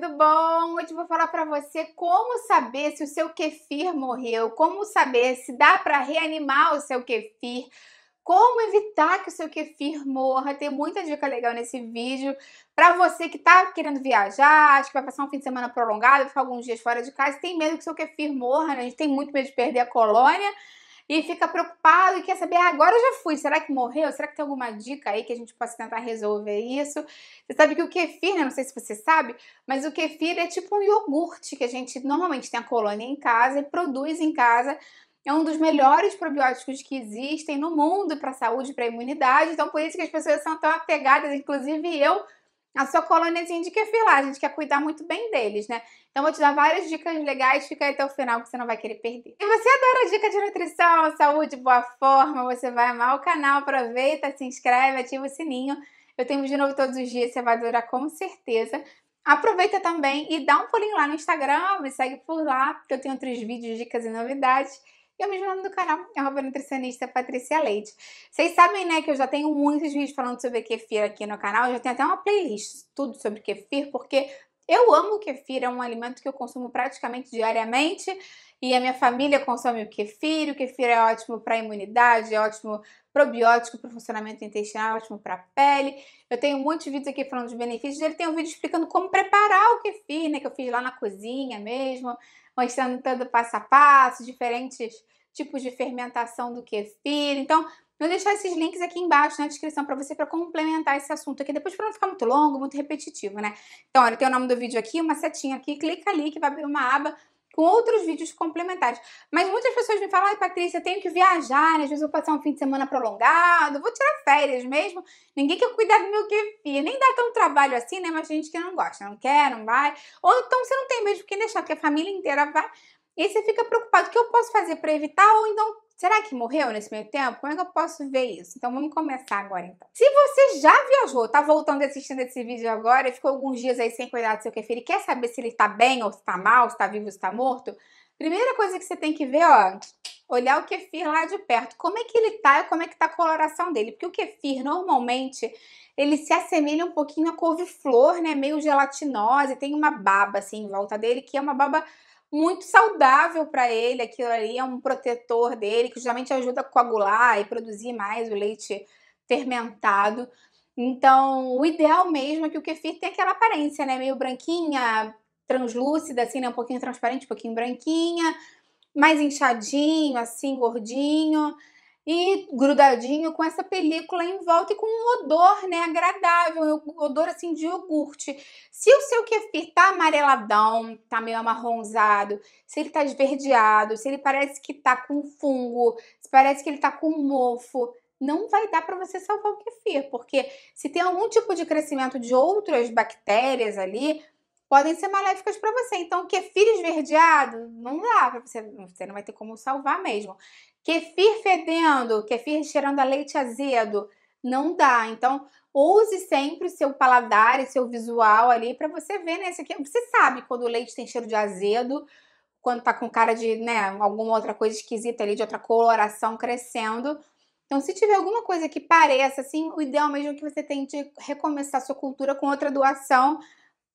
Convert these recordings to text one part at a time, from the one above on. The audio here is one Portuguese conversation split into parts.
tudo bom? Hoje vou falar para você como saber se o seu kefir morreu, como saber se dá para reanimar o seu kefir, como evitar que o seu kefir morra. Tem muita dica legal nesse vídeo. Para você que está querendo viajar, acho que vai passar um fim de semana prolongado, ficar alguns dias fora de casa, tem medo que o seu kefir morra, né? A gente tem muito medo de perder a colônia e fica preocupado e quer saber, ah, agora eu já fui, será que morreu? Será que tem alguma dica aí que a gente possa tentar resolver isso? Você sabe que o kefir, né? não sei se você sabe, mas o kefir é tipo um iogurte que a gente normalmente tem a colônia em casa e produz em casa. É um dos melhores probióticos que existem no mundo para a saúde e para a imunidade. Então, por isso que as pessoas são tão apegadas, inclusive eu, a sua colôniazinha de kefir lá. A gente quer cuidar muito bem deles, né? Então vou te dar várias dicas legais, fica aí até o final que você não vai querer perder. Se você adora dica de nutrição, saúde, boa forma, você vai amar o canal, aproveita, se inscreve, ativa o sininho. Eu tenho vídeo novo todos os dias, você vai adorar com certeza. Aproveita também e dá um pulinho lá no Instagram, me segue por lá, porque eu tenho outros vídeos, dicas e novidades. E o mesmo nome do canal, é arroba nutricionista Patrícia Leite. Vocês sabem, né, que eu já tenho muitos vídeos falando sobre kefir aqui no canal. Eu já tenho até uma playlist, tudo sobre kefir, porque eu amo kefir, é um alimento que eu consumo praticamente diariamente e a minha família consome o kefir. O kefir é ótimo para imunidade, é ótimo probiótico para o funcionamento intestinal, é ótimo para a pele. Eu tenho muitos vídeos aqui falando dos benefícios dele. Tem um vídeo explicando como preparar o kefir, né? Que eu fiz lá na cozinha mesmo, mostrando todo passo a passo, diferentes tipos de fermentação do kefir. Então, Vou deixar esses links aqui embaixo na descrição para você para complementar esse assunto aqui, depois para não ficar muito longo, muito repetitivo, né? Então, olha, tem o nome do vídeo aqui, uma setinha aqui, clica ali que vai abrir uma aba com outros vídeos complementares. Mas muitas pessoas me falam, ai Patrícia, tenho que viajar, né? às vezes vou passar um fim de semana prolongado, vou tirar férias mesmo, ninguém quer cuidar do meu kefir, nem dá tão trabalho assim, né, mas tem gente que não gosta, não quer, não vai, ou então você não tem mesmo quem deixar, porque a família inteira vai, e aí você fica preocupado, o que eu posso fazer para evitar, ou então Será que morreu nesse meio tempo? Como é que eu posso ver isso? Então vamos começar agora então. Se você já viajou, tá voltando e assistindo esse vídeo agora, ficou alguns dias aí sem cuidar do seu kefir e quer saber se ele tá bem ou se tá mal, se tá vivo ou se tá morto, primeira coisa que você tem que ver, ó, olhar o kefir lá de perto. Como é que ele tá e como é que tá a coloração dele? Porque o kefir normalmente ele se assemelha um pouquinho à couve-flor, né? Meio gelatinosa tem uma baba assim em volta dele, que é uma baba muito saudável para ele, aquilo ali é um protetor dele, que justamente ajuda a coagular e produzir mais o leite fermentado. Então, o ideal mesmo é que o kefir tenha aquela aparência, né? Meio branquinha, translúcida, assim, né? Um pouquinho transparente, um pouquinho branquinha, mais inchadinho, assim, gordinho e grudadinho com essa película em volta e com um odor, né, agradável, um odor assim de iogurte. Se o seu kefir tá amareladão, tá meio amarronzado, se ele tá esverdeado, se ele parece que tá com fungo, se parece que ele tá com mofo, não vai dar para você salvar o kefir, porque se tem algum tipo de crescimento de outras bactérias ali, podem ser maléficas para você. Então, o kefir esverdeado, não dá para você, você não vai ter como salvar mesmo. Kefir fedendo, kefir cheirando a leite azedo, não dá. Então, use sempre o seu paladar e seu visual ali para você ver, né? aqui, você sabe quando o leite tem cheiro de azedo, quando tá com cara de, né, alguma outra coisa esquisita ali, de outra coloração crescendo. Então, se tiver alguma coisa que pareça assim, o ideal mesmo é que você tente recomeçar sua cultura com outra doação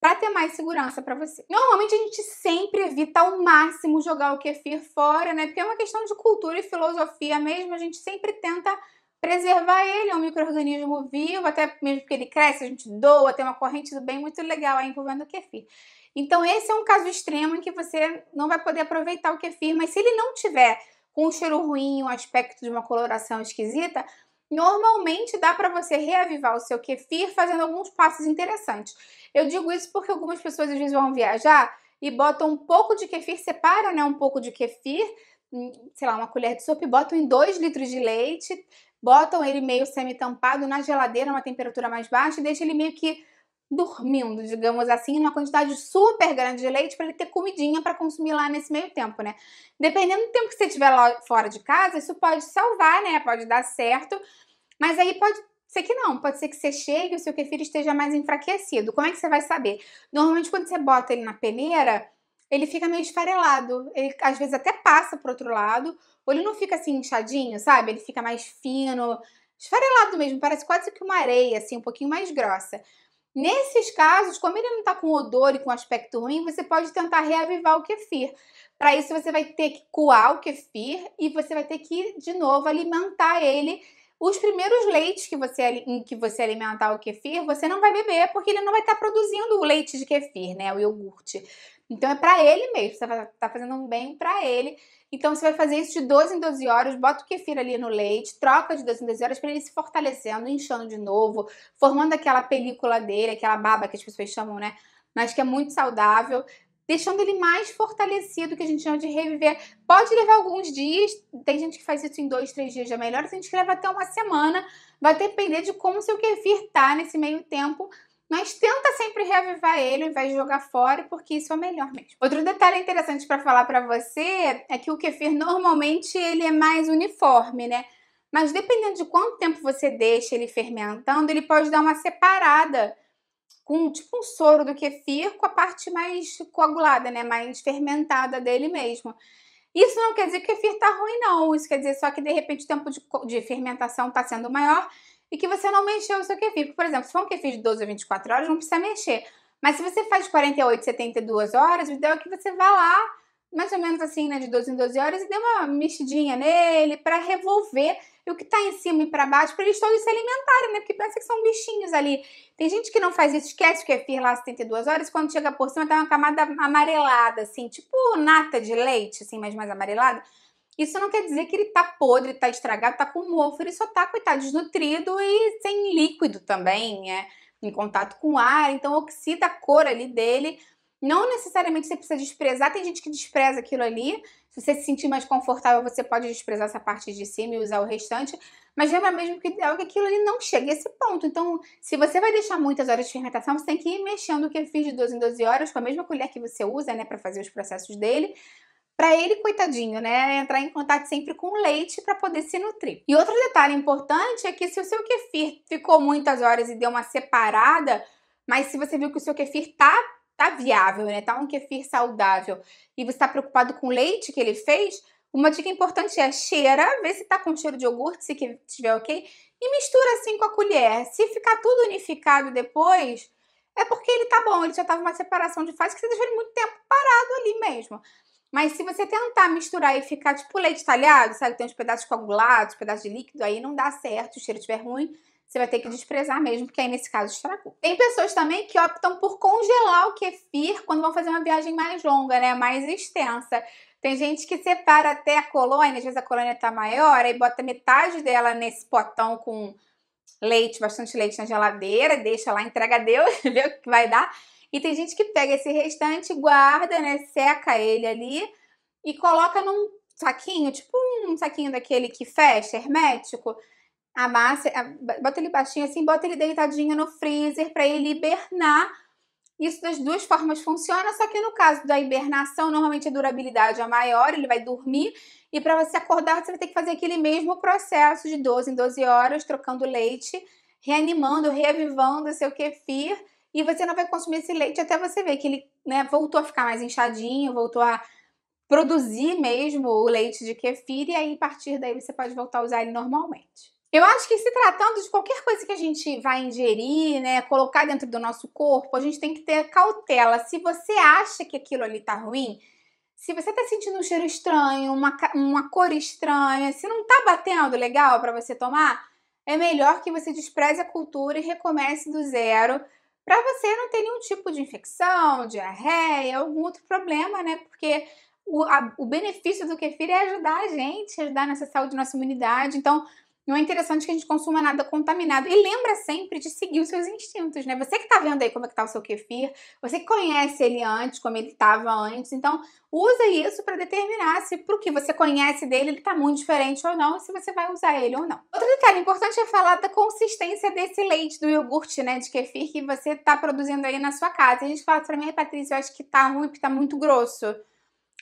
para ter mais segurança para você. Normalmente a gente sempre evita ao máximo jogar o kefir fora, né? Porque é uma questão de cultura e filosofia mesmo, a gente sempre tenta preservar ele, é um microorganismo vivo, até mesmo porque ele cresce, a gente doa, tem uma corrente do bem muito legal aí envolvendo o kefir. Então esse é um caso extremo em que você não vai poder aproveitar o kefir, mas se ele não tiver com um cheiro ruim, um aspecto de uma coloração esquisita, Normalmente dá para você reavivar o seu kefir fazendo alguns passos interessantes. Eu digo isso porque algumas pessoas às vezes vão viajar e botam um pouco de kefir, separam, né, um pouco de kefir, hum, sei lá, uma colher de sopa e botam em 2 litros de leite, botam ele meio semi-tampado na geladeira, uma temperatura mais baixa e deixam ele meio que dormindo, digamos assim, numa quantidade super grande de leite para ele ter comidinha para consumir lá nesse meio tempo, né? Dependendo do tempo que você tiver lá fora de casa, isso pode salvar, né? Pode dar certo, mas aí pode ser que não, pode ser que você chegue e o seu kefir esteja mais enfraquecido. Como é que você vai saber? Normalmente quando você bota ele na peneira, ele fica meio esfarelado, ele às vezes até passa o outro lado, ou ele não fica assim inchadinho, sabe? Ele fica mais fino, esfarelado mesmo, parece quase que uma areia, assim, um pouquinho mais grossa. Nesses casos, como ele não está com odor e com aspecto ruim, você pode tentar reavivar o kefir. Para isso, você vai ter que coar o kefir e você vai ter que, de novo, alimentar ele. Os primeiros leites que você, em que você alimentar o kefir, você não vai beber, porque ele não vai estar tá produzindo o leite de kefir, né? O iogurte. Então, é para ele mesmo, você vai estar tá fazendo um bem para ele então você vai fazer isso de 12 em 12 horas, bota o kefir ali no leite, troca de 12 em 12 horas para ele se fortalecendo, inchando de novo, formando aquela película dele, aquela baba que as pessoas chamam, né? Mas que é muito saudável deixando ele mais fortalecido, que a gente chama de reviver. Pode levar alguns dias, tem gente que faz isso em dois, três dias já melhor, a gente leva até uma semana, vai depender de como seu kefir tá nesse meio tempo, mas tenta sempre reavivar ele ao invés de jogar fora, porque isso é melhor mesmo. Outro detalhe interessante para falar para você é que o kefir normalmente ele é mais uniforme, né? Mas dependendo de quanto tempo você deixa ele fermentando, ele pode dar uma separada com tipo um soro do kefir com a parte mais coagulada, né, mais fermentada dele mesmo. Isso não quer dizer que o kefir tá ruim não, isso quer dizer só que de repente o tempo de, de fermentação está sendo maior e que você não mexeu o seu kefir. Por exemplo, se for um kefir de 12 a 24 horas, não precisa mexer. Mas se você faz 48, 72 horas, o ideal é que você vá lá, mais ou menos assim, né, de 12 em 12 horas, e dê uma mexidinha nele para revolver o que tá em cima e para baixo, para eles todos se alimentarem, né? Porque pensa que são bichinhos ali. Tem gente que não faz isso, esquece o kefir lá 72 horas, quando chega por cima tá uma camada amarelada, assim, tipo nata de leite, assim, mas mais amarelada. Isso não quer dizer que ele tá podre, tá estragado, tá com mofo, ele só tá, coitado, desnutrido e sem líquido também, né? em contato com o ar, então oxida a cor ali dele. Não necessariamente você precisa desprezar, tem gente que despreza aquilo ali. Se você se sentir mais confortável, você pode desprezar essa parte de cima e usar o restante. Mas lembra mesmo que é aquilo ali não chega a esse ponto. Então, se você vai deixar muitas horas de fermentação, você tem que ir mexendo o que eu fiz de 12 em 12 horas com a mesma colher que você usa, né, para fazer os processos dele, para ele, coitadinho, né, entrar em contato sempre com leite para poder se nutrir. E outro detalhe importante é que se o seu kefir ficou muitas horas e deu uma separada, mas se você viu que o seu kefir tá tá viável, né? Tá um kefir saudável e você está preocupado com o leite que ele fez, uma dica importante é cheira, vê se tá com cheiro de iogurte, se que tiver ok, e mistura assim com a colher. Se ficar tudo unificado depois, é porque ele tá bom, ele já tava uma separação de fase que você deixou ele muito tempo parado ali mesmo. Mas se você tentar misturar e ficar tipo leite talhado, sabe? Tem uns pedaços coagulados, pedaços de líquido, aí não dá certo, o cheiro estiver ruim, você vai ter que desprezar mesmo, porque aí nesse caso estragou. Tem pessoas também que optam por congelar o kefir quando vão fazer uma viagem mais longa, né? Mais extensa. Tem gente que separa até a colônia, às vezes a colônia tá maior, aí bota metade dela nesse potão com leite, bastante leite na geladeira, deixa lá, entrega a Deus, vê o que vai dar. E tem gente que pega esse restante, guarda, né? Seca ele ali e coloca num saquinho, tipo um saquinho daquele que fecha, hermético. Amassa, bota ele baixinho assim, bota ele deitadinho no freezer para ele hibernar. Isso das duas formas funciona, só que no caso da hibernação, normalmente a durabilidade é maior, ele vai dormir, e para você acordar, você vai ter que fazer aquele mesmo processo de 12 em 12 horas, trocando leite, reanimando, reavivando seu kefir e você não vai consumir esse leite até você ver que ele né, voltou a ficar mais inchadinho, voltou a produzir mesmo o leite de kefir, e aí a partir daí você pode voltar a usar ele normalmente. Eu acho que se tratando de qualquer coisa que a gente vai ingerir, né, colocar dentro do nosso corpo, a gente tem que ter cautela. Se você acha que aquilo ali tá ruim, se você tá sentindo um cheiro estranho, uma, uma cor estranha, se não tá batendo legal para você tomar, é melhor que você despreze a cultura e recomece do zero para você não ter nenhum tipo de infecção, diarreia, algum outro problema, né? Porque o, a, o benefício do kefir é ajudar a gente, ajudar nessa saúde, nossa imunidade. Então, não é interessante que a gente consuma nada contaminado. E lembra sempre de seguir os seus instintos, né? Você que tá vendo aí como é que tá o seu kefir, você que conhece ele antes, como ele estava antes. Então, usa isso para determinar se pro que você conhece dele ele tá muito diferente ou não, se você vai usar ele ou não. Outro detalhe importante é falar da consistência desse leite do iogurte, né, de kefir que você tá produzindo aí na sua casa. A gente fala para mim, Patrícia, eu acho que tá ruim, porque tá muito grosso.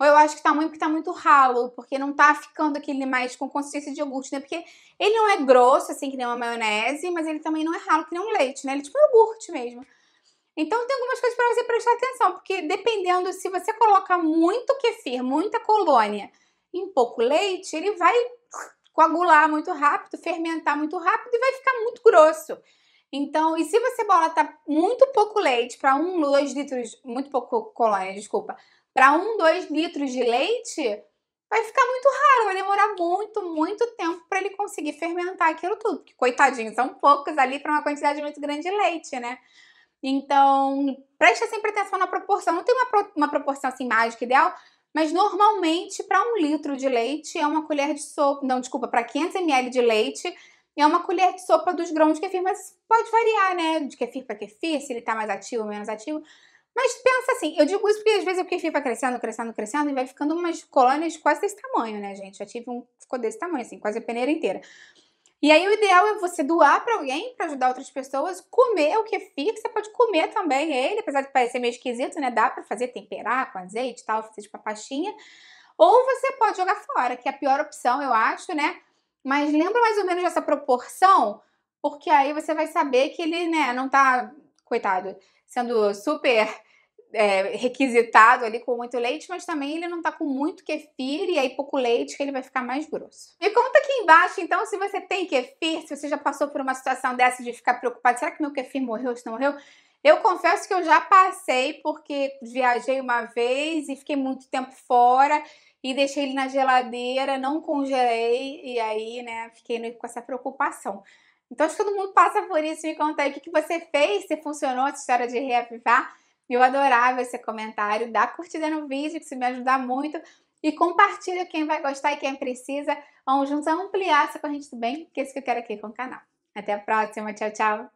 Ou eu acho que tá muito tá muito ralo, porque não tá ficando aquele mais com consistência de iogurte, né? Porque ele não é grosso, assim, que nem uma maionese, mas ele também não é ralo, que nem um leite, né? Ele é tipo um iogurte mesmo. Então tem algumas coisas para você prestar atenção, porque dependendo se você coloca muito kefir, muita colônia em pouco leite, ele vai coagular muito rápido, fermentar muito rápido e vai ficar muito grosso. Então, e se você bota muito pouco leite para um, dois litros, muito pouco colônia, desculpa, para um, dois litros de leite, vai ficar muito raro, vai demorar muito, muito tempo para ele conseguir fermentar aquilo tudo. Porque, coitadinho, são poucos ali para uma quantidade muito grande de leite, né? Então, presta sempre atenção na proporção. Não tem uma, pro, uma proporção assim mágica ideal, mas normalmente para um litro de leite é uma colher de sopa. Não, desculpa, para 500 ml de leite é uma colher de sopa dos grãos de kefir, mas pode variar, né? De kefir para kefir, se ele está mais ativo ou menos ativo. Mas pensa assim, eu digo isso porque às vezes o que fica crescendo, crescendo, crescendo, e vai ficando umas colônias quase desse tamanho, né, gente? Já tive um ficou desse tamanho, assim, quase a peneira inteira. E aí o ideal é você doar para alguém, para ajudar outras pessoas, comer o que é fica, você pode comer também ele, apesar de parecer meio esquisito, né? Dá para fazer temperar com azeite, tal, fazer tipo a pastinha. Ou você pode jogar fora, que é a pior opção, eu acho, né? Mas lembra mais ou menos dessa proporção, porque aí você vai saber que ele, né, não tá coitado, sendo super é, requisitado ali com muito leite, mas também ele não tá com muito kefir e aí pouco leite que ele vai ficar mais grosso. Me conta aqui embaixo então se você tem kefir, se você já passou por uma situação dessa de ficar preocupado, será que meu kefir morreu, se não morreu? Eu confesso que eu já passei porque viajei uma vez e fiquei muito tempo fora e deixei ele na geladeira, não congelei e aí, né, fiquei com essa preocupação. Então, acho que todo mundo passa por isso. Me conta aí o que, que você fez, se funcionou essa história de reavivar. Eu adorava esse comentário. Dá curtida no vídeo, que isso me ajuda muito. E compartilha quem vai gostar e quem precisa. Vamos juntos ampliar essa corrente do bem, que é isso que eu quero aqui com o canal. Até a próxima. Tchau, tchau.